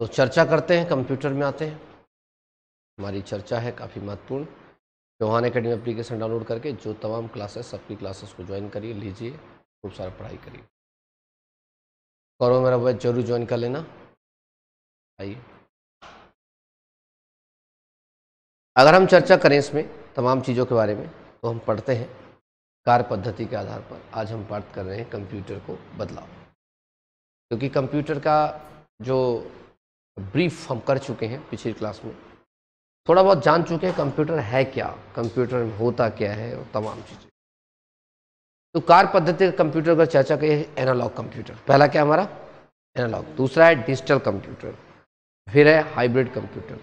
तो चर्चा करते हैं कंप्यूटर में आते हैं हमारी चर्चा है काफ़ी महत्वपूर्ण चौहान अकेडमी एप्लीकेशन डाउनलोड करके जो तमाम क्लासेस सबकी क्लासेस को ज्वाइन करिए लीजिए खूब सारा पढ़ाई करिए करो मेरा वह जरूर ज्वाइन कर लेना आइए अगर हम चर्चा करें इसमें तमाम चीज़ों के बारे में तो हम पढ़ते हैं कार्य पद्धति के आधार पर आज हम पाठ कर रहे हैं कंप्यूटर को बदलाव क्योंकि कंप्यूटर का जो ब्रीफ हम कर चुके हैं पिछली क्लास में थोड़ा बहुत जान चुके हैं कंप्यूटर है क्या कंप्यूटर में होता क्या है और तमाम चीज़ें तो कार पद्धति का कंप्यूटर का चर्चा करिए एनालॉग कंप्यूटर पहला क्या हमारा एनालॉग दूसरा है डिजिटल कंप्यूटर फिर है हाइब्रिड कंप्यूटर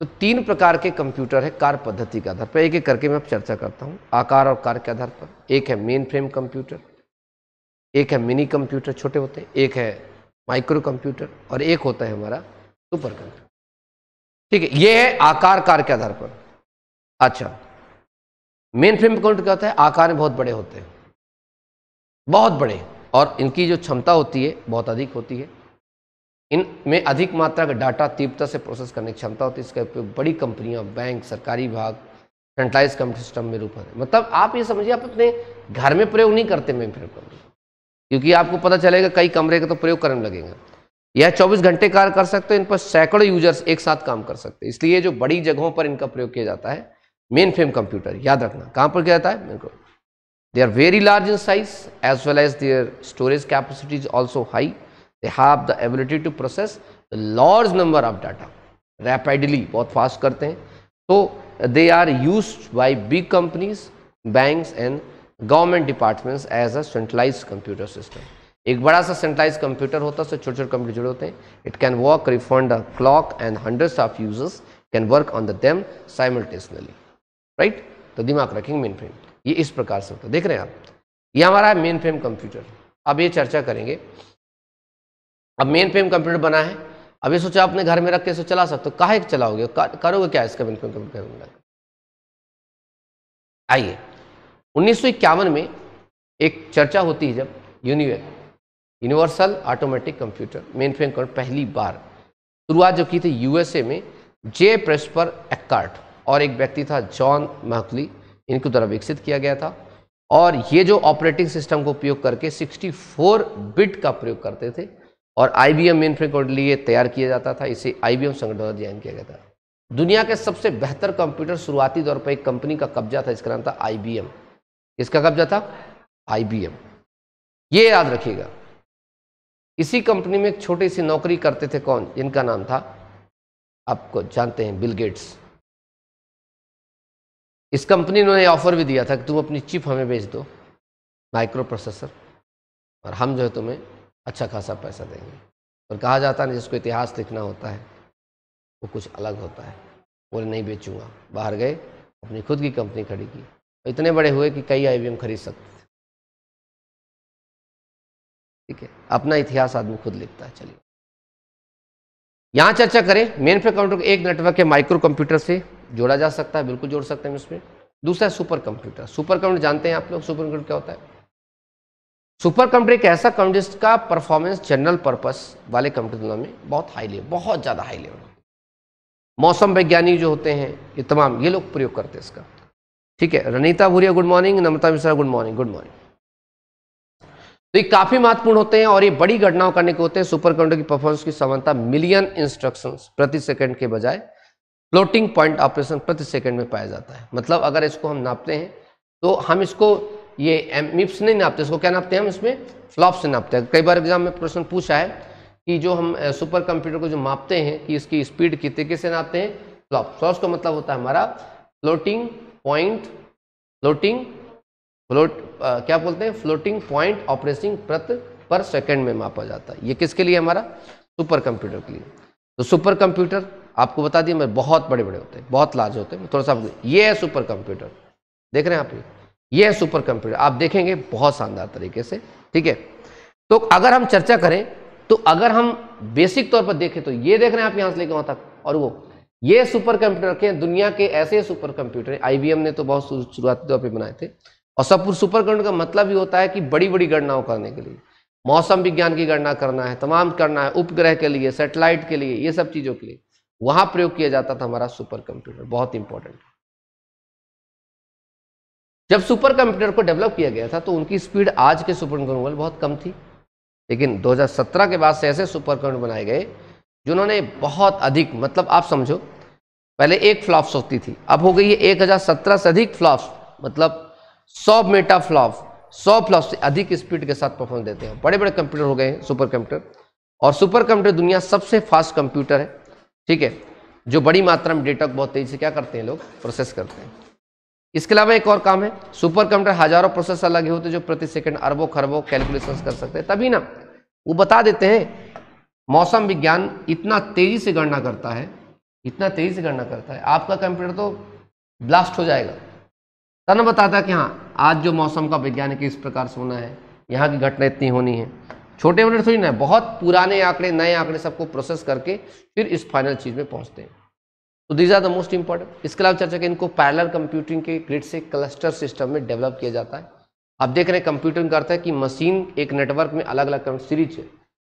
तो तीन प्रकार के कंप्यूटर है कार पद्धति के आधार पर एक एक करके मैं अब चर्चा करता हूँ आकार और कार के आधार पर एक है मेन फ्रेम कंप्यूटर एक है मिनी कंप्यूटर छोटे होते हैं एक है माइक्रो कंप्यूटर और एक होता है हमारा सुपर कंप्यूटर ठीक है ये है आकार कार के आधार पर अच्छा मेन फ्रेम काउंटर क्या होता है आकार में बहुत बड़े होते हैं बहुत बड़े और इनकी जो क्षमता होती है बहुत अधिक होती है इनमें अधिक मात्रा का डाटा तीव्रता से प्रोसेस करने की क्षमता होती है इसका उपयोग बड़ी कंपनियां बैंक सरकारी विभाग सेंट्रलाइज कंप्यूटर सिस्टम में रूप है मतलब आप ये समझिए आप अपने घर में प्रयोग नहीं करते मेन फ्रेम कंप्यूटर क्योंकि आपको पता चलेगा कई कमरे का तो प्रयोग करने लगेगा यह 24 घंटे कार्य कर सकते हैं इन पर सैकड़ों यूजर्स एक साथ काम कर सकते हैं इसलिए जो बड़ी जगहों पर इनका प्रयोग किया जाता है मेन फ्रेम कंप्यूटर याद रखना कहाँ पर किया जाता है मेरे को they are very large in size as well as their storage capacity is also high they have the ability to process large number of data rapidly बहुत फास्ट करते हैं तो they are used by big companies banks and government departments as a centralise computer system एक बड़ा सा centralise computer होता है उससे छोटे छोटे कंप्यूटर जुड़े होते हैं it can work round a clock and hundreds of users can work on the them simultaneously right तो दिमाग रखेंगे मेन फ्रेम ये इस प्रकार से होता है देख रहे हैं आप ये हमारा है मेन फ्रेम कंप्यूटर अब ये चर्चा करेंगे अब मेन फ्रेम कंप्यूटर बना है अब ये सोचा अपने घर में रख के चला सकते हो कहा चलाओगे करोगे क्या इसका मेन फ्रेम कंप्यूटर आइए उन्नीस में एक चर्चा होती है जब UNIVAC universal automatic computer mainframe computer पहली बार शुरुआत जो की थी यूएसए में जे प्रेस पर एक्ट और एक व्यक्ति था जॉन महकली इनके द्वारा विकसित किया गया था और ये जो ऑपरेटिंग सिस्टम को उपयोग करके 64 बिट का प्रयोग करते थे और I B M mainframe लिए तैयार किया जाता था इसे आई बी एम संगठन द्वारा डिजाइन किया गया था दुनिया के सबसे बेहतर कंप्यूटर शुरुआती तौर पर एक कंपनी का कब्जा था इसका नाम था आई बी एम किसका कब्जा था आईबीएम ये याद रखिएगा इसी कंपनी में एक छोटी सी नौकरी करते थे कौन जिनका नाम था आपको जानते हैं बिल गेट्स इस कंपनी ने ऑफर भी दिया था कि तुम अपनी चिप हमें बेच दो माइक्रो प्रोसेसर और हम जो है तुम्हें अच्छा खासा पैसा देंगे और कहा जाता है जिसको इतिहास लिखना होता है वो कुछ अलग होता है बोले नहीं बेचूंगा बाहर गए अपनी खुद की कंपनी खड़ी की तो इतने बड़े हुए कि कई आई खरीद सकते थे ठीक है अपना इतिहास आदमी खुद लिखता है चलिए यहां चर्चा करें मेन फेयर काउंटर को एक नेटवर्क के माइक्रो कंप्यूटर से जोड़ा जा सकता है बिल्कुल जोड़ सकते हैं उसमें दूसरा है सुपर कंप्यूटर सुपर कंप्यूटर जानते हैं आप लोग सुपर कंप्यूटर क्या होता है सुपर कंप्यूटर एक ऐसा कंप्यूटर जिसका परफॉर्मेंस जनरल पर्पस वाले कंप्यूटर में बहुत हाई लेवल बहुत ज़्यादा हाई लेवल मौसम वैज्ञानिक जो होते हैं ये तमाम ये लोग प्रयोग करते हैं इसका ठीक है Ranita Bhuria good morning Namrata Mishra good morning good morning तो ये काफी महत्वपूर्ण होते हैं और ये बड़ी घटनाओं करने के होते हैं सुपर कंप्यूटर की परफॉर्मेंस की समानता मिलियन इंस्ट्रक्शन प्रति सेकंड के बजाय फ्लोटिंग पॉइंट ऑपरेशन प्रति सेकंड में पाया जाता है मतलब अगर इसको हम नापते हैं तो हम इसको ये एमिप्स नहीं नापते इसको क्या नापते हैं हम इसमें फ्लॉप से नापते हैं कई बार एग्जाम में प्रश्न पूछा है कि जो हम सुपर कंप्यूटर को जो मापते हैं कि इसकी स्पीड कितने से नापते हैं फ्लॉप फ्लॉप का मतलब होता है हमारा फ्लोटिंग पॉइंट फ्लोटिंग फ्लोट क्या बोलते हैं फ्लोटिंग पॉइंट ऑपरेटिंग प्रत पर सेकंड में मापा जाता है ये किसके लिए हमारा सुपर कंप्यूटर के लिए तो सुपर कंप्यूटर आपको बता दिया मैं बहुत बड़े बड़े होते हैं बहुत लार्ज होते हैं थोड़ा सा ये है सुपर कंप्यूटर देख रहे हैं आप ये है सुपर कंप्यूटर आप देखेंगे बहुत शानदार तरीके से ठीक है तो अगर हम चर्चा करें तो अगर हम बेसिक तौर पर देखें तो ये देख रहे हैं आप यहाँ से लेकर वहाँ तक और वो ये सुपर कंप्यूटर रखे दुनिया के ऐसे सुपर कंप्यूटर आईबीएम ने तो बहुत शुरुआती तौर पर बनाए थे और सब सुपर कंप्यूटर का मतलब ही होता है कि बड़ी बड़ी गणनाओं करने के लिए मौसम विज्ञान की गणना करना है तमाम करना है उपग्रह के लिए सेटेलाइट के लिए ये सब चीज़ों के लिए वहां प्रयोग किया जाता था हमारा सुपर कंप्यूटर बहुत इंपॉर्टेंट जब सुपर कंप्यूटर को डेवलप किया गया था तो उनकी स्पीड आज के सुपर कंप्यूटर बहुत कम थी लेकिन 2017 के बाद से ऐसे सुपर कंप्यूटर बनाए गए जिन्होंने बहुत अधिक मतलब आप समझो पहले एक फ्लॉप्स होती थी अब हो गई है एक हज़ार सत्रह से अधिक फ्लॉप्स मतलब सौ मेटा फ्लॉप सौ फ्लॉप से अधिक स्पीड के साथ परफॉर्म देते हैं बड़े बड़े कंप्यूटर हो गए हैं सुपर कंप्यूटर और सुपर कंप्यूटर दुनिया सबसे फास्ट कंप्यूटर है ठीक है जो बड़ी मात्रा में डेटा को बहुत तेज़ी से क्या करते हैं लोग प्रोसेस करते हैं इसके अलावा एक और काम है सुपर कंप्यूटर हजारों प्रोसेसर लगे होते जो प्रति सेकंड अरबों खरबों कैलकुलेशंस कर सकते हैं तभी ना वो बता देते हैं मौसम विज्ञान इतना तेज़ी से गणना करता है इतना तेज़ी से गणना करता है आपका कंप्यूटर तो ब्लास्ट हो जाएगा तन बताता कि हाँ आज जो मौसम का विज्ञान किस प्रकार से होना है यहाँ की घटना इतनी होनी है छोटे मोटे थोड़ी ना बहुत पुराने आंकड़े नए आंकड़े सबको प्रोसेस करके फिर इस फाइनल चीज़ में पहुँचते हैं तो these are the most important इसके अलावा चर्चा के इनको पैरलर कंप्यूटिंग के ग्रिड से क्लस्टर सिस्टम में डेवलप किया जाता है आप देख रहे हैं कंप्यूटिंग करता है कि मशीन एक नेटवर्क में अलग अलग सीरीज है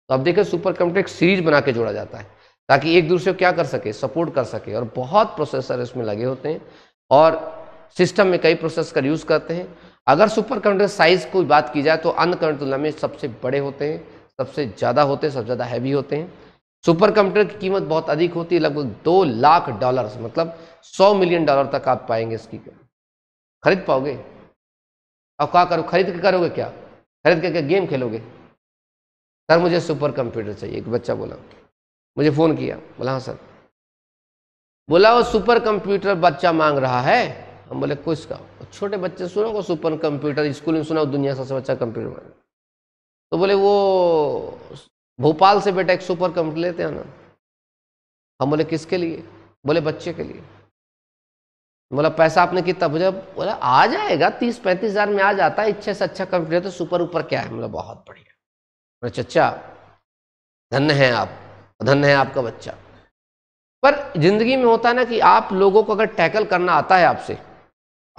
तो आप देखें सुपर कंप्यूटर एक सीरीज बना के जोड़ा जाता है ताकि एक दूसरे को क्या कर सके सपोर्ट कर सके और बहुत प्रोसेसर इसमें लगे होते हैं और सिस्टम में कई प्रोसेसर यूज़ करते हैं अगर सुपर कंप्यूटर साइज़ की बात की जाए तो अन्य कंप्यूटर तुलना में सबसे बड़े होते हैं सबसे ज़्यादा होते हैं सबसे ज़्यादा हैवी होते हैं सुपर कंप्यूटर की कीमत बहुत अधिक होती है लगभग दो लाख डॉलर मतलब सौ मिलियन डॉलर तक आप पाएंगे इसकी खरीद पाओगे अब क्या करो खरीद के करोगे क्या खरीद के क्या गेम खेलोगे सर मुझे सुपर कंप्यूटर चाहिए एक बच्चा बोला मुझे फ़ोन किया बोला हाँ सर बोला वो सुपर कंप्यूटर बच्चा मांग रहा है हम बोले कुछ का छोटे बच्चे सुनो को सुपर कंप्यूटर स्कूल में सुना दुनिया सबसे अच्छा कंप्यूटर मांग तो बोले वो भोपाल से बेटा एक सुपर कंप्यूटर लेते हैं ना हम बोले किसके लिए बोले बच्चे के लिए बोला पैसा आपने कितना बोला बोला आ जाएगा तीस पैंतीस हज़ार में आ जाता है इच्छे से अच्छा कंप्यूटर तो सुपर ऊपर क्या है बोला बहुत बढ़िया मेरे चचा धन्य है आप धन्य है आपका बच्चा पर जिंदगी में होता है ना कि आप लोगों को अगर टैकल करना आता है आपसे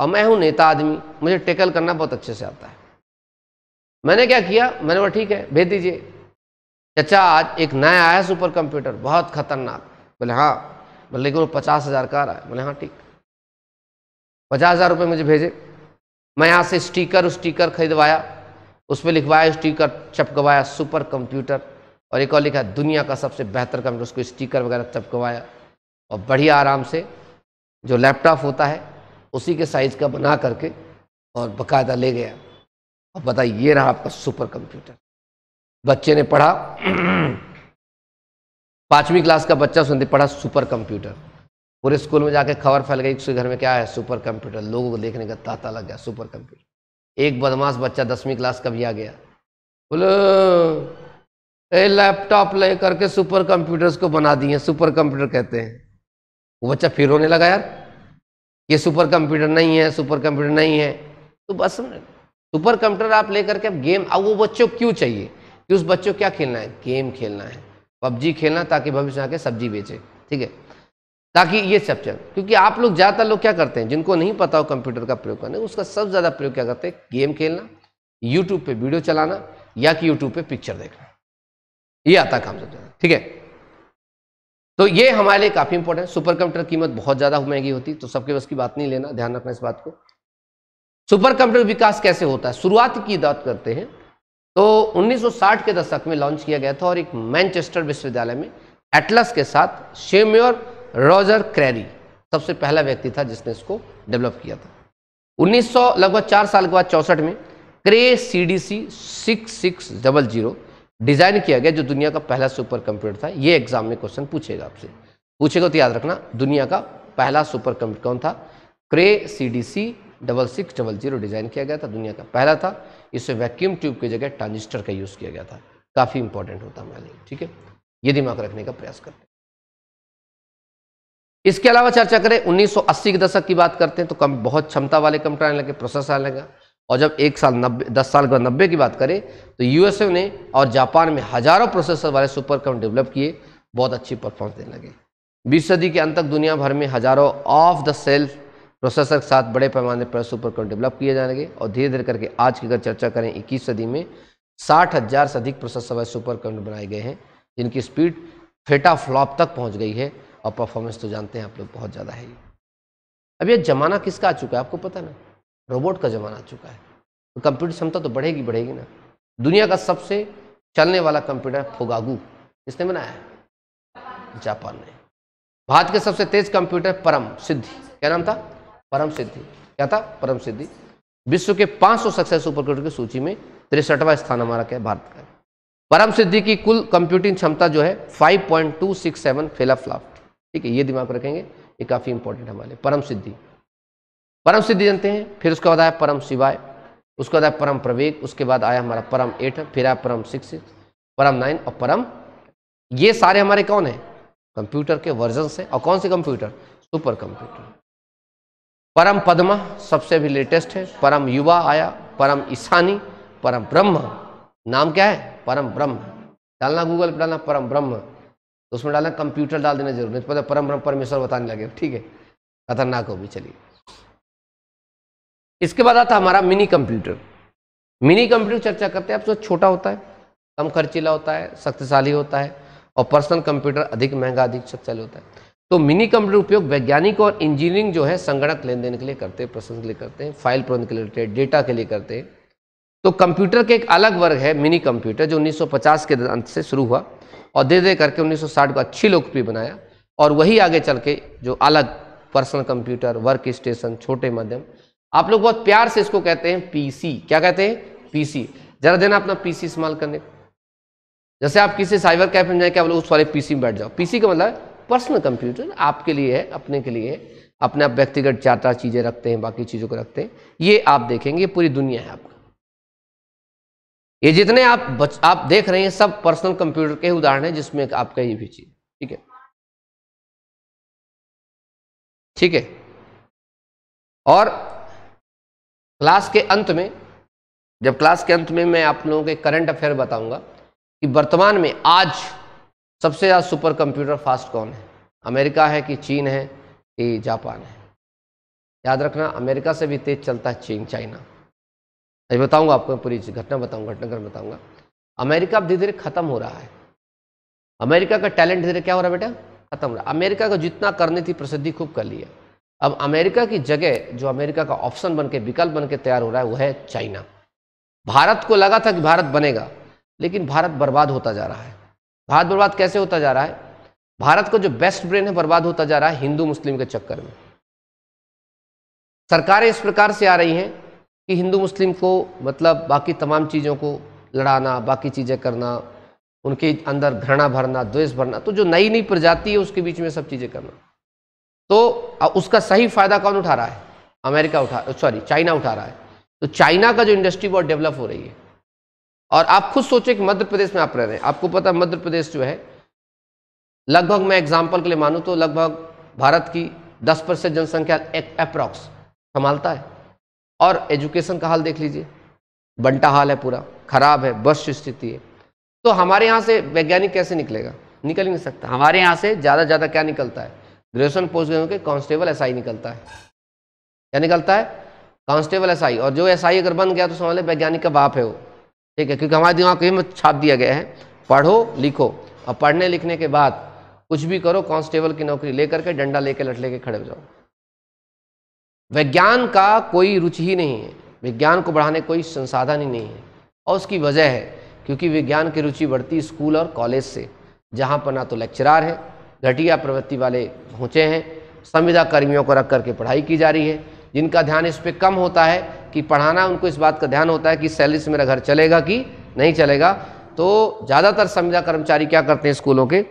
और मैं हूं नेता आदमी मुझे टैकल करना बहुत अच्छे से आता है मैंने क्या किया मैंने बोला ठीक है भेज दीजिए चचा आज एक नया आया सुपर कंप्यूटर बहुत खतरनाक बोले हाँ बोले लेकिन वो पचास हज़ार का रहा है बोले हाँ ठीक पचास हज़ार रुपये मुझे भेजे मैं यहाँ से स्टीकर स्टीकर खरीदवाया उसमें लिखवाया स्टीकर चपकवाया सुपर कंप्यूटर और एक और लिखा दुनिया का सबसे बेहतर कंप्यूटर उसको स्टीकर वगैरह चपकवाया और बढ़िया आराम से जो लैपटॉप होता है उसी के साइज़ का बना करके और बकायदा ले गया और बताइए ये रहा आपका सुपर कंप्यूटर बच्चे ने पढ़ा पाँचवीं क्लास का बच्चा उसने पढ़ा सुपर कंप्यूटर पूरे स्कूल में जाके खबर फैल गई उसके घर में क्या है सुपर कंप्यूटर लोगों को देखने का ताता लग गया सुपर कंप्यूटर एक बदमाश बच्चा दसवीं क्लास का भी आ गया बोलो ए लैपटॉप ले करके सुपर कंप्यूटर्स को बना दिए सुपर कंप्यूटर कहते हैं वो बच्चा फिर होने लगा यार ये सुपर कंप्यूटर नहीं है सुपर कंप्यूटर नहीं है तो बस सुपर कंप्यूटर आप लेकर के गेम अब वो बच्चों क्यों चाहिए कि उस बच्चों क्या खेलना है गेम खेलना है पबजी खेलना ताकि भविष्य आके सब्जी बेचे ठीक है ताकि ये सब चल क्योंकि आप लोग ज़्यादातर लोग क्या करते हैं जिनको नहीं पता हो कंप्यूटर का प्रयोग करने उसका सबसे ज़्यादा प्रयोग क्या करते हैं गेम खेलना यूट्यूब पे वीडियो चलाना या कि यूट्यूब पे पिक्चर देखना ये आता काम सबसे ज़्यादा ठीक है तो ये हमारे लिए काफ़ी इंपॉर्टेंट सुपर कंप्यूटर कीमत बहुत ज़्यादा महंगी होती तो सबके बस की बात नहीं लेना ध्यान रखना इस बात को सुपर कंप्यूटर विकास कैसे होता है शुरुआत की बात करते हैं तो 1960 के दशक में लॉन्च किया गया था और एक मैनचेस्टर विश्वविद्यालय में एटलस के साथ शेम्योर रॉजर क्रैरी सबसे पहला व्यक्ति था जिसने इसको डेवलप किया था 1900 लगभग चार साल के बाद चौसठ में Cray C D C six six double zero design किया गया जो दुनिया का पहला सुपर कंप्यूटर था ये एग्जाम में क्वेश्चन पूछेगा आपसे पूछेगा तो याद रखना दुनिया का पहला सुपर कंप्यूटर कौन था Cray C D C double six double zero design किया गया था दुनिया का पहला था इसे वैक्यूम ट्यूब की जगह ट्रांजिस्टर का यूज़ किया गया था काफ़ी इंपॉर्टेंट होता हमारे लिए ठीक है ये दिमाग रखने का प्रयास करते हैं इसके अलावा चर्चा करें 1980 के दशक की बात करते हैं तो कम बहुत क्षमता वाले कंप्यूटर आने लगे प्रोसेसर आने लगा और जब एक साल नब्बे दस साल के बाद नब्बे की बात करें तो यूएसए ने और जापान में हजारों प्रोसेसर वाले सुपर कम डेवलप किए बहुत अच्छी परफॉर्मेंस देने लगे बीस सदी के अंत तक दुनिया भर में हजारों ऑफ द सेल्फ प्रोसेसर के साथ बड़े पैमाने पर सुपर कम डेवलप किए जाने लगे और धीरे धीरे करके आज की अगर चर्चा करें इक्कीस सदी में साठ हज़ार से अधिक प्रोसेसर वाले सुपर कम बनाए गए हैं जिनकी स्पीड फेटा फ्लॉप तक पहुँच गई है और परफॉर्मेंस तो जानते हैं आप लोग बहुत ज़्यादा है अब ये ज़माना किसका आ चुका है आपको पता ना रोबोट का ज़माना आ चुका है तो कंप्यूटर क्षमता तो बढ़ेगी बढ़ेगी ना दुनिया का सबसे चलने वाला कंप्यूटर फोगागू किसने बनाया है जापान ने भारत के सबसे तेज कंप्यूटर परम सिद्धि क्या नाम था परम सिद्धि क्या था परम सिद्धि विश्व के 500 सक्सेस सुपर कंप्यूटर की सूची में तिरसठवा स्थान हमारा क्या है भारत का परम सिद्धि की कुल कंप्यूटिंग क्षमता जो है five point two six seven फेला फ्लाफ्ट ठीक है ये दिमाग रखेंगे ये काफ़ी इंपॉर्टेंट हमारे परम सिद्धि परम सिद्धि जानते हैं फिर उसके बाद आया परम शिवाय उसके बाद आया परम प्रवेग उसके बाद आया हमारा परम एट फिर आया परम सिक्स परम नाइन और परम ये सारे हमारे कौन है कंप्यूटर के वर्जन से और कौन से कंप्यूटर सुपर कंप्यूटर परम पद्मा सबसे भी लेटेस्ट है परम युवा आया परम ईशानी परम ब्रह्म नाम क्या है परम ब्रह्म डालना गूगल पर डालना परम ब्रह्म तो उसमें डालना कंप्यूटर डाल देना जरूर नहीं तो पता परम परमेश्वर बताने लगे ठीक है खतरनाक हो भी चलिए इसके बाद आता हमारा मिनी कंप्यूटर मिनी कंप्यूटर चर्चा करते हैं आप जो तो छोटा होता है कम खर्चीला होता है शक्तिशाली होता है और पर्सनल कंप्यूटर अधिक महंगा अधिक शक्तिशाली होता है तो मिनी कंप्यूटर उपयोग वैज्ञानिक और इंजीनियरिंग जो है संगणक लेन देन के लिए करते हैं प्रसंग के लिए करते हैं फाइल प्रबंध के लिए डेटा के लिए करते हैं तो कंप्यूटर के एक अलग वर्ग है मिनी कंप्यूटर जो 1950 के अंत से शुरू हुआ और धीरे धीरे करके 1960 को अच्छी लोकप्रिय बनाया और वही आगे चल के जो अलग पर्सनल कंप्यूटर वर्क स्टेशन छोटे मध्यम आप लोग बहुत प्यार से इसको कहते हैं पीसी क्या कहते हैं पीसी जरा देना अपना पीसी इस्तेमाल करने जैसे आप किसी साइबर कैफे में जाके आप लोग उस वाले पीसी में बैठ जाओ पीसी का मतलब पर्सनल कंप्यूटर आपके लिए है अपने के लिए है अपने आप व्यक्तिगत चार चार चीज़ें रखते हैं बाकी चीज़ों को रखते हैं ये आप देखेंगे पूरी दुनिया है आपका ये जितने आप बच, आप देख रहे हैं सब पर्सनल कंप्यूटर के उदाहरण है जिसमें आपका ये भी चीज ठीक है ठीक है और क्लास के अंत में जब क्लास के अंत में मैं आप लोगों के करंट अफेयर बताऊंगा कि वर्तमान में आज सबसे ज़्यादा सुपर कंप्यूटर फास्ट कौन है अमेरिका है कि चीन है कि जापान है याद रखना अमेरिका से भी तेज चलता है चीन चाइना मैं बताऊंगा आपको पूरी घटना बताऊंगा घटनाक्रम बताऊंगा अमेरिका अब धीरे धीरे खत्म हो रहा है अमेरिका का टैलेंट धीरे क्या हो रहा है बेटा खत्म हो रहा अमेरिका को जितना करनी थी प्रसिद्धि खूब कर लिया अब अमेरिका की जगह जो अमेरिका का ऑप्शन बन के विकल्प बन के तैयार हो रहा है वो है चाइना भारत को लगा था कि भारत बनेगा लेकिन भारत बर्बाद होता जा रहा है भारत बर्बाद कैसे होता जा रहा है भारत का जो बेस्ट ब्रेन है बर्बाद होता जा रहा है हिंदू मुस्लिम के चक्कर में सरकारें इस प्रकार से आ रही हैं कि हिंदू मुस्लिम को मतलब बाकी तमाम चीज़ों को लड़ाना बाकी चीज़ें करना उनके अंदर घृणा भरना द्वेष भरना तो जो नई नई प्रजाति है उसके बीच में सब चीज़ें करना तो उसका सही फ़ायदा कौन उठा रहा है अमेरिका उठा सॉरी चाइना उठा रहा है तो चाइना का जो इंडस्ट्री बहुत डेवलप हो रही है और आप खुद सोचें कि मध्य प्रदेश में आप रह रहे हैं आपको पता है मध्य प्रदेश जो है लगभग मैं एग्जाम्पल के लिए मानूँ तो लगभग भारत की दस परसेंट जनसंख्या अप्रॉक्स संभालता है और एजुकेशन का हाल देख लीजिए बंटा हाल है पूरा खराब है वर्ष स्थिति है तो हमारे यहाँ से वैज्ञानिक कैसे निकलेगा निकल ही नहीं सकता हमारे यहाँ से ज़्यादा ज़्यादा क्या निकलता है ग्रेजुएशन पोस्ट ग्रेजुएशन के कांस्टेबल एसआई निकलता है क्या निकलता है कांस्टेबल एसआई और जो एसआई अगर बन गया तो समझ लें वैज्ञानिक का बाप है वो ठीक है क्योंकि हमारे दिमाग में छाप दिया गया है पढ़ो लिखो और पढ़ने लिखने के बाद कुछ भी करो कांस्टेबल की नौकरी लेकर के डंडा लेकर लट लेके खड़े हो जाओ विज्ञान का कोई रुचि ही नहीं है विज्ञान को बढ़ाने कोई संसाधन ही नहीं है और उसकी वजह है क्योंकि विज्ञान की रुचि बढ़ती स्कूल और कॉलेज से जहाँ पर ना तो लेक्चरार है घटिया प्रवृत्ति वाले पहुँचे हैं संविदा कर्मियों को रख करके पढ़ाई की जा रही है जिनका ध्यान इस पर कम होता है कि पढ़ाना उनको इस बात का ध्यान होता है कि सैलरी से मेरा घर चलेगा कि नहीं चलेगा तो ज़्यादातर संविदा कर्मचारी क्या करते हैं स्कूलों के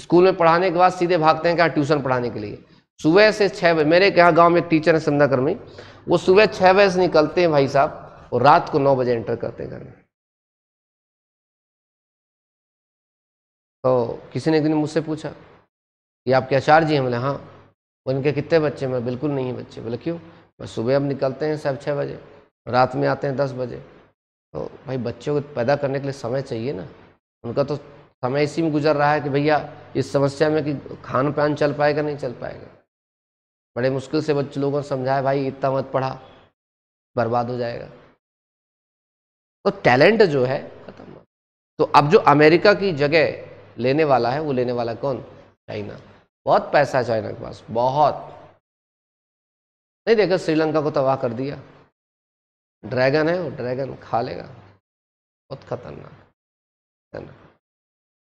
स्कूल में पढ़ाने के बाद सीधे भागते हैं क्या ट्यूशन पढ़ाने के लिए सुबह से छः बजे मेरे यहाँ गांव में टीचर है संध्याकर्मी वो सुबह छः बजे से निकलते हैं भाई साहब और रात को नौ बजे एंटर करते हैं घर में तो किसी ने एक दिन मुझसे पूछा कि आपके आचार्य जी हैं बोले हाँ उनके कितने बच्चे मैं बिल्कुल नहीं है बच्चे बोले क्यों बस सुबह अब निकलते हैं सब छः बजे रात में आते हैं दस बजे तो भाई बच्चों को पैदा करने के लिए समय चाहिए ना उनका तो समय इसी में गुजर रहा है कि भैया इस समस्या में कि खान पान चल पाएगा नहीं चल पाएगा बड़े मुश्किल से बच्चे लोगों ने समझाया भाई इतना मत पढ़ा बर्बाद हो जाएगा तो टैलेंट जो है खत्म तो अब जो अमेरिका की जगह लेने वाला है वो लेने वाला कौन चाइना बहुत पैसा है चाइना के पास बहुत नहीं देखा श्रीलंका को तबाह कर दिया ड्रैगन है वो ड्रैगन खा लेगा बहुत खतरनाक है ना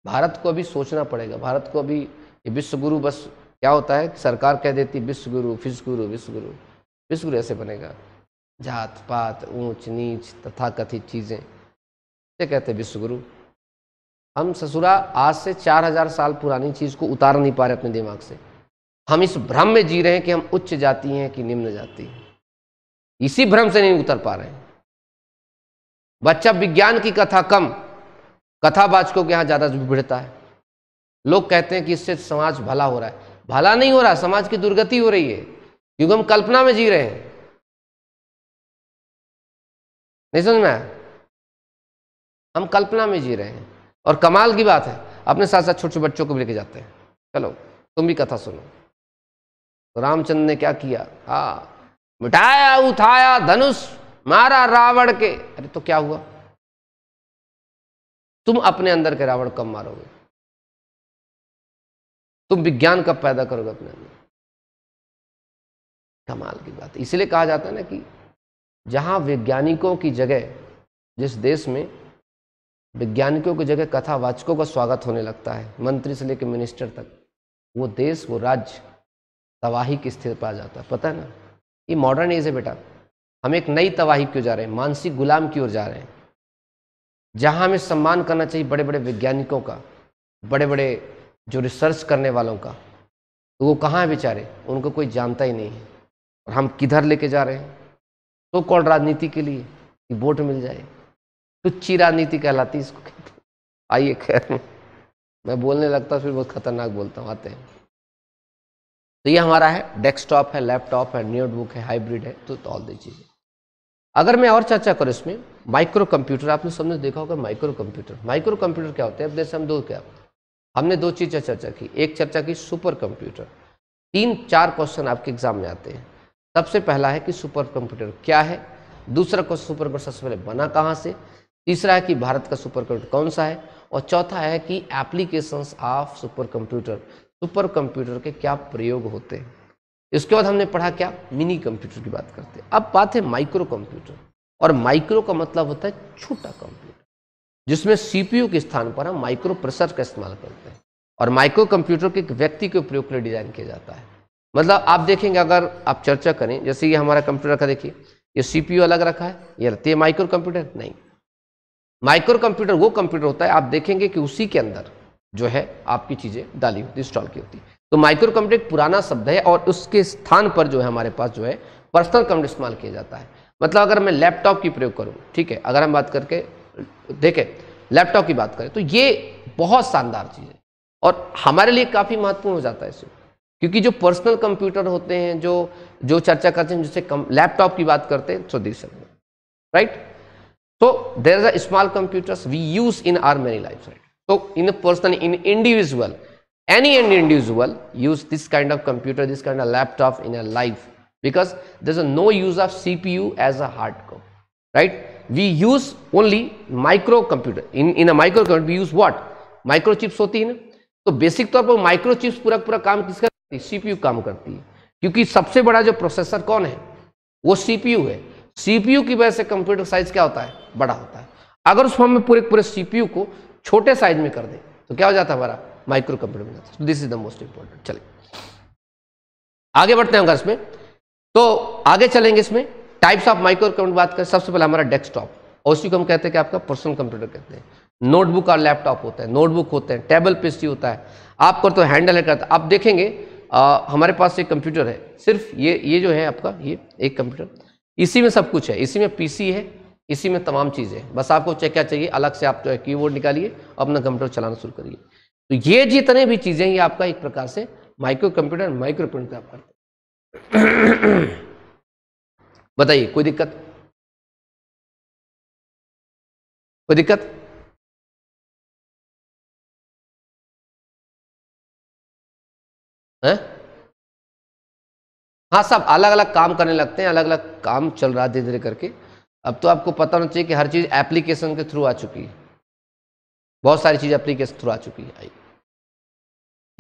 भारत को अभी सोचना पड़ेगा भारत को अभी विश्वगुरु बस क्या होता है सरकार कह देती विश्व गुरु विश्व गुरु विश्व गुरु विश्व गुरु ऐसे बनेगा जात पात ऊंच नीच तथा कथित चीज़ें ये कहते विश्व गुरु हम ससुरा आज से चार हजार साल पुरानी चीज़ को उतार नहीं पा रहे अपने दिमाग से हम इस भ्रम में जी रहे हैं कि हम उच्च जाति हैं कि निम्न जाति है इसी भ्रम से नहीं उतर पा रहे हैं बच्चा विज्ञान की कथा कम कथावाचकों के यहाँ ज़्यादा भिड़ता है लोग कहते हैं कि इससे समाज भला हो रहा है भला नहीं हो रहा समाज की दुर्गति हो रही है क्योंकि हम कल्पना में जी रहे हैं नहीं समझ में हम कल्पना में जी रहे हैं और कमाल की बात है अपने साथ साथ छोटे छोटे बच्चों को भी लेके जाते हैं चलो तुम भी कथा सुनो तो रामचंद्र ने क्या किया हा मिटाया उठाया धनुष मारा रावण के अरे तो क्या हुआ तुम अपने अंदर के रावण कब मारोगे तुम विज्ञान कब पैदा करोगे अपने अंदर कमाल की बात इसलिए कहा जाता है ना कि जहाँ वैज्ञानिकों की जगह जिस देश में वैज्ञानिकों की जगह कथावाचकों का स्वागत होने लगता है मंत्री से लेकर मिनिस्टर तक वो देश वो राज्य तबाही की स्थिति पर आ जाता है पता है ना ये मॉडर्न एज है बेटा हम एक नई तबाही की ओर जा रहे हैं मानसिक गुलाम की ओर जा रहे हैं जहाँ हमें सम्मान करना चाहिए बड़े बड़े वैज्ञानिकों का बड़े बड़े जो रिसर्च करने वालों का तो वो कहाँ है बेचारे उनको कोई जानता ही नहीं है और हम किधर लेके जा रहे हैं तो कौन राजनीति के लिए कि वोट मिल जाए कुछ तो राजनीति कहलाती इसको आइए खैर मैं बोलने लगता हूँ फिर बहुत खतरनाक बोलता हूँ आते हैं तो ये हमारा है डेस्कटॉप है लैपटॉप है नोटबुक है हाइब्रिड है तो ऑल दी चीज़ें अगर मैं और चर्चा करूँ इसमें माइक्रो कंप्यूटर आपने सबने देखा होगा माइक्रो कंप्यूटर माइक्रो कंप्यूटर क्या होते हैं अब जैसे हम दो क्या हमने दो चीज़ें चर्चा की एक चर्चा की सुपर कंप्यूटर तीन चार क्वेश्चन आपके एग्जाम में आते हैं सबसे पहला है कि सुपर कंप्यूटर क्या है दूसरा क्वेश्चन सुपर कंप्यूटर सबसे पहले बना कहाँ से तीसरा है कि भारत का सुपर कंप्यूटर कौन सा है और चौथा है कि applications of super computer super computer के क्या प्रयोग होते हैं इसके बाद हमने पढ़ा क्या मिनी कंप्यूटर की बात करते हैं अब बात है माइक्रो कंप्यूटर और माइक्रो का मतलब होता है छोटा कंप्यूटर जिसमें सीपीयू के स्थान पर हम माइक्रो प्रेसर का इस्तेमाल करते हैं और माइक्रो कंप्यूटर के एक व्यक्ति के उपयोग के लिए डिज़ाइन किया जाता है मतलब आप देखेंगे अगर आप चर्चा करें जैसे ये हमारा कंप्यूटर का देखिए ये सीपीयू अलग रखा है ये रहती है माइक्रो कंप्यूटर नहीं माइक्रो कंप्यूटर वो कंप्यूटर होता है आप देखेंगे कि उसी के अंदर जो है आपकी चीज़ें डाली होती इंस्टॉल की होती तो माइक्रो कंप्यूटर एक पुराना शब्द है और उसके स्थान पर जो है हमारे पास जो है पर्सनल कंप्यूटर इस्तेमाल किया जाता है मतलब अगर मैं लैपटॉप की प्रयोग करूँ ठीक है अगर हम बात करके देखें लैपटॉप की बात करें तो ये बहुत शानदार चीज़ है और हमारे लिए काफ़ी महत्वपूर्ण हो जाता है इसमें क्योंकि जो पर्सनल कंप्यूटर होते हैं जो जो चर्चा करते हैं जैसे लैपटॉप की बात करते हैं सो दिस राइट तो there are small computers we use in our many life right तो in personal in individual any any and individual use this kind of computer this kind of laptop in a life because there's a no use of cpu as a hard core right we use only micro computer in in a micro computer use what microchips होती है ना तो basic तौर पर microchips पूरा पूरा काम किसका करती सीपीयू काम करती है क्योंकि सबसे बड़ा जो प्रोसेसर कौन है वो सीपीयू है सीपीयू की वजह से कंप्यूटर साइज क्या होता है बड़ा होता है अगर उसमें हम पूरे पूरे सीपीयू को छोटे साइज में कर दें तो क्या हो जाता है हमारा माइक्रो कंप्यूटर बन जाता है this is the most important चले आगे बढ़ते हैं इसमें तो आगे चलेंगे इसमें टाइप्स ऑफ माइक्रो कंप्यूटर बात करें सबसे पहले हमारा डेस्कटॉप और उसी को हम कहते हैं कि आपका पर्सनल कंप्यूटर कहते हैं नोटबुक और लैपटॉप होता है नोटबुक होते हैं टेबल सी होता है आप कर तो हैंडल है करता आप देखेंगे आ, हमारे पास एक कंप्यूटर है सिर्फ ये ये जो है आपका ये एक कंप्यूटर इसी में सब कुछ है इसी में पीसी है इसी में तमाम चीज़ें बस आपको चेक क्या चाहिए अलग से आप जो है कीबोर्ड निकालिए अपना कंप्यूटर चलाना शुरू करिए तो ये जितने भी चीज़ें ये आपका एक प्रकार से माइक्रो कंप्यूटर माइक्रो प्रिंट आप करते हैं बताइए कोई दिक्कत कोई दिक्कत है हाँ सब अलग अलग काम करने लगते हैं अलग अलग काम चल रहा है धीरे धीरे करके अब तो आपको पता होना चाहिए कि हर चीज़ एप्लीकेशन के थ्रू आ चुकी है बहुत सारी चीज़ एप्लीकेशन थ्रू आ चुकी है आई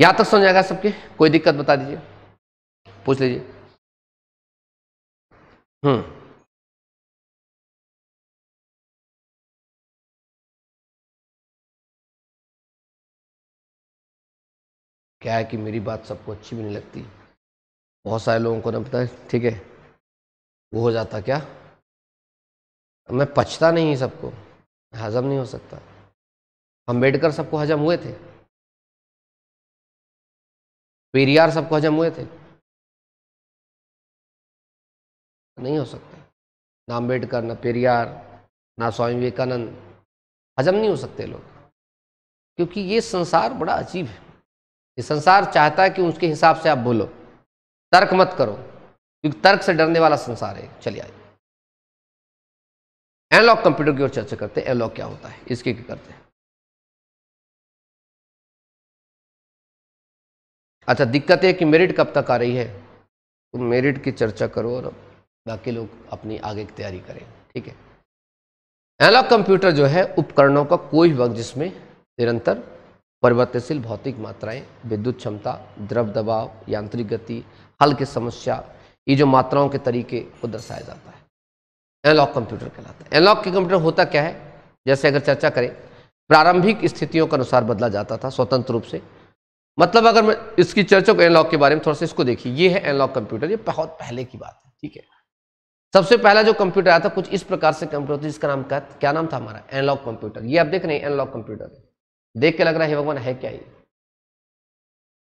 यहाँ तक समझ आएगा सबके कोई दिक्कत बता दीजिए पूछ लीजिए हम्म। क्या है कि मेरी बात सबको अच्छी भी नहीं लगती। बहुत सारे लोगों को ना पता है ठीक है, वो हो जाता क्या? मैं पछता नहीं सबको, हज़म नहीं हो सकता। अम्बेडकर सबको हज़म हुए थे। पेरियार सबको हज़म हुए थे। नहीं हो सकते ना अम्बेडकर ना पेरियार ना स्वामी विवेकानंद हजम नहीं हो सकते लोग क्योंकि ये संसार बड़ा अजीब है ये संसार चाहता है कि उसके हिसाब से आप बोलो तर्क मत करो क्योंकि तर्क से डरने वाला संसार है चलिए आइए एनलॉग कंप्यूटर की ओर चर्चा करते हैं एनलॉग क्या होता है इसके क्या करते हैं अच्छा दिक्कत है कि मेरिट कब तक आ रही है तो मेरिट की चर्चा करो और अब बाकी लोग अपनी आगे की तैयारी करें ठीक है एनालॉग कंप्यूटर जो है उपकरणों का कोई वक्त जिसमें निरंतर परिवर्तनशील भौतिक मात्राएं विद्युत क्षमता द्रव दबाव यांत्रिक गति हल की समस्या ये जो मात्राओं के तरीके को दर्शाया जाता है एनालॉग कंप्यूटर कहलाता है एनालॉग के कंप्यूटर होता क्या है जैसे अगर चर्चा करें प्रारंभिक स्थितियों के अनुसार बदला जाता था स्वतंत्र रूप से मतलब अगर मैं इसकी चर्चा को एनालॉग के बारे में थोड़ा सा इसको देखिए ये है एनालॉग कंप्यूटर ये बहुत पहले की बात है ठीक है सबसे पहला जो कंप्यूटर आया था कुछ इस प्रकार से कंप्यूटर जिसका नाम क्या क्या नाम था हमारा एनलॉग कंप्यूटर ये आप देख रहे हैं एनलॉग कंप्यूटर देख के लग रहा है भगवान है क्या ये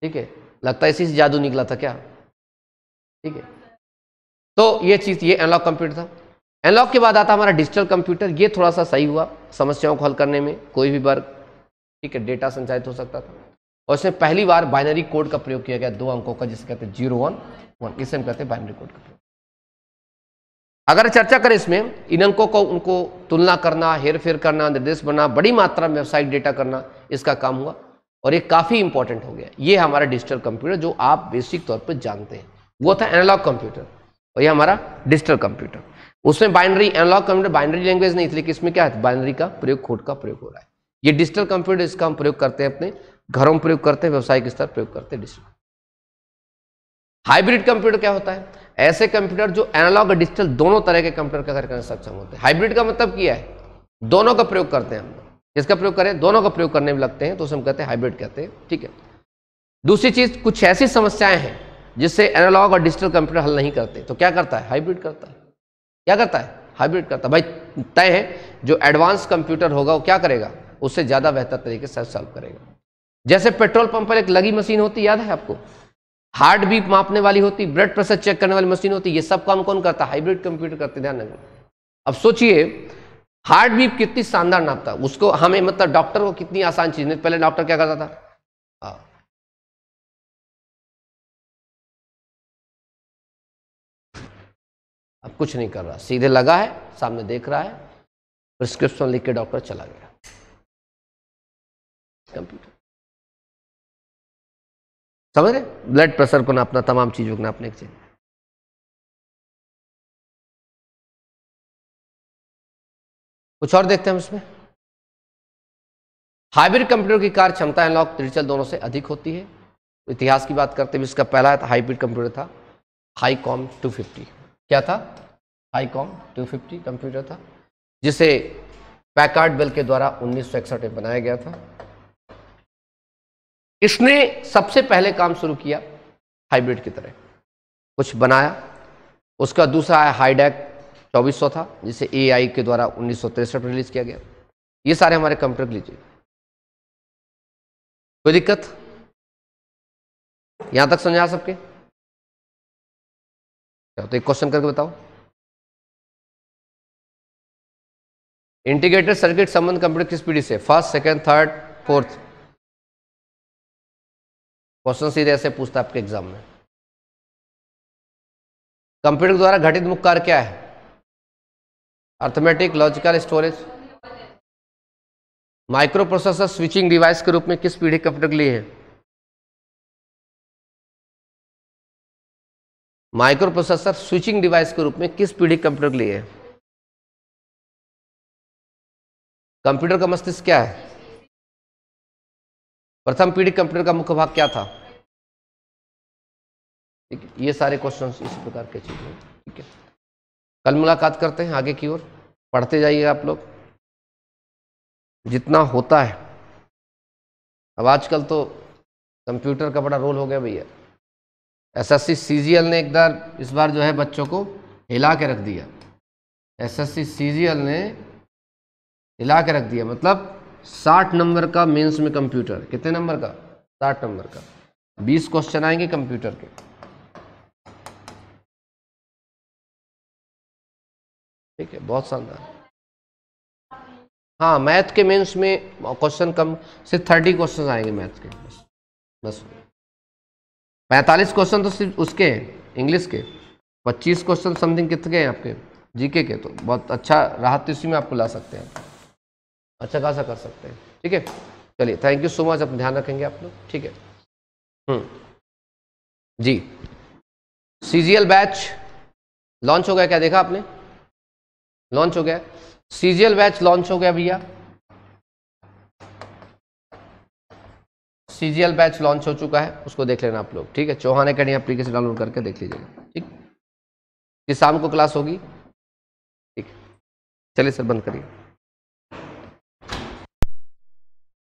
ठीक है लगता है इसी से जादू निकला था क्या ठीक है तो ये चीज़ ये एनलॉग कंप्यूटर था एनलॉग के बाद आता हमारा डिजिटल कंप्यूटर ये थोड़ा सा सही हुआ समस्याओं को हल करने में कोई भी वर्ग ठीक है डेटा संचालित हो सकता था और इसमें पहली बार बाइनरी कोड का प्रयोग किया गया दो अंकों का जिसे कहते हैं जीरो वन वन इसे हम कहते हैं बाइनरी कोड का प्रयोग अगर चर्चा करें इसमें इन अंकों को उनको तुलना करना हेर फेर करना निर्देश बना बड़ी मात्रा में व्यावसायिक डेटा करना इसका काम हुआ और ये काफ़ी इंपॉर्टेंट हो गया ये हमारा डिजिटल कंप्यूटर जो आप बेसिक तौर पर जानते हैं वो था एनालॉग कंप्यूटर और ये हमारा डिजिटल कंप्यूटर उसमें binary analog computer binary language नहीं थी इसमें क्या है बाइनरी का प्रयोग खोट का प्रयोग हो रहा है ये डिजिटल कंप्यूटर इसका हम प्रयोग करते हैं अपने घरों में प्रयोग करते हैं व्यवसायिक स्तर प्रयोग करते हैं डिजिटल हाइब्रिड कंप्यूटर क्या होता है ऐसे कंप्यूटर जो एनालॉग और डिजिटल दोनों तरह के कंप्यूटर का करने सक्षम होते हैं हाइब्रिड का मतलब क्या है दोनों का प्रयोग करते हैं हम जिसका प्रयोग करें दोनों का प्रयोग करने में लगते हैं तो उसे हम कहते हैं हाइब्रिड कहते हैं ठीक है दूसरी चीज़ कुछ ऐसी समस्याएं हैं जिससे एनालॉग और डिजिटल कंप्यूटर हल नहीं करते तो क्या करता है हाइब्रिड करता है क्या करता है हाइब्रिड करता है भाई तय है जो एडवांस कंप्यूटर होगा वो क्या करेगा उससे ज़्यादा बेहतर तरीके से सॉल्व करेगा जैसे पेट्रोल पंप पर एक लगी मशीन होती याद है आपको हार्ट बीट मापने वाली होती ब्लड प्रेशर चेक करने वाली मशीन होती ये सब काम कौन करता हाइब्रिड कंप्यूटर करते ध्यान रखना अब सोचिए हार्ट बीट कितनी शानदार नापता उसको हमें मतलब डॉक्टर को कितनी आसान चीज नहीं पहले डॉक्टर क्या करता था हाँ। अब कुछ नहीं कर रहा सीधे लगा है सामने देख रहा है प्रिस्क्रिप्शन लिख के डॉक्टर चला गया कंप्यूटर समझ रहे ब्लड प्रेशर को नापना तमाम चीज़ों को नापने के कुछ और देखते हैं इसमें हाइब्रिड कंप्यूटर की कार्य क्षमता एनलॉग डिजिटल दोनों से अधिक होती है इतिहास की बात करते हुए इसका पहला हाइब्रिड कंप्यूटर था हाई कॉम टू फिफ्टी क्या था Hycomp two fifty computer था जिसे पैकार्ड बेल के द्वारा उन्नीस में बनाया गया था इसने सबसे पहले काम शुरू किया हाइब्रिड की तरह कुछ बनाया उसका दूसरा आया हाईडेक 2400 था जिसे एआई के द्वारा उन्नीस में रिलीज किया गया ये सारे हमारे कंप्यूटर लीजिए कोई दिक्कत यहां तक समझा सबके तो एक क्वेश्चन करके बताओ इंटीग्रेटेड सर्किट संबंध कंप्यूटर किस पीढ़ी से first second third fourth question सीधे ऐसे पूछता है आपके एग्जाम में कंप्यूटर द्वारा घटित मुख्य कार्य क्या है arithmetic logical storage microprocessor switching device के रूप में किस पीढ़ी कंप्यूटर के लिए है माइक्रो प्रोसेसर स्विचिंग डिवाइस के रूप में किस पीढ़ी कंप्यूटर के लिए है कंप्यूटर का मस्तिष्क क्या है प्रथम पीढ़ी कंप्यूटर का मुख्य भाग क्या था ठीक है ये सारे क्वेश्चन इसी प्रकार के चीज़ हैं ठीक है कल मुलाकात करते हैं आगे की ओर पढ़ते जाइए आप लोग जितना होता है अब आजकल तो कंप्यूटर का बड़ा रोल हो गया भैया एसएससी सीजीएल ने एक बार इस बार जो है बच्चों को हिला के रख दिया एसएससी सीजीएल ने हिला के रख दिया मतलब साठ नंबर का मेंस में कंप्यूटर कितने नंबर का साठ नंबर का बीस क्वेश्चन आएंगे कंप्यूटर के ठीक है बहुत शानदार हाँ मैथ के मेंस में क्वेश्चन कम सिर्फ थर्टी क्वेश्चन आएंगे मैथ के बस बस पैंतालीस क्वेश्चन तो सिर्फ उसके हैं इंग्लिश के पच्चीस क्वेश्चन समथिंग कितने हैं आपके जीके के तो बहुत अच्छा राहत इसी में आपको ला सकते हैं अच्छा खासा कर सकते हैं ठीक है चलिए थैंक यू सो मच अपना ध्यान रखेंगे आप लोग ठीक है हम्म। जी सीजीएल बैच लॉन्च हो गया क्या देखा आपने लॉन्च हो गया सीजीएल बैच लॉन्च हो गया भैया सीजीएल बैच लॉन्च हो चुका है उसको देख लेना आप लोग ठीक है चौहान अकेडमी एप्लीकेशन डाउनलोड करके देख लीजिएगा ठीक शाम को क्लास होगी ठीक चलिए सर बंद करिए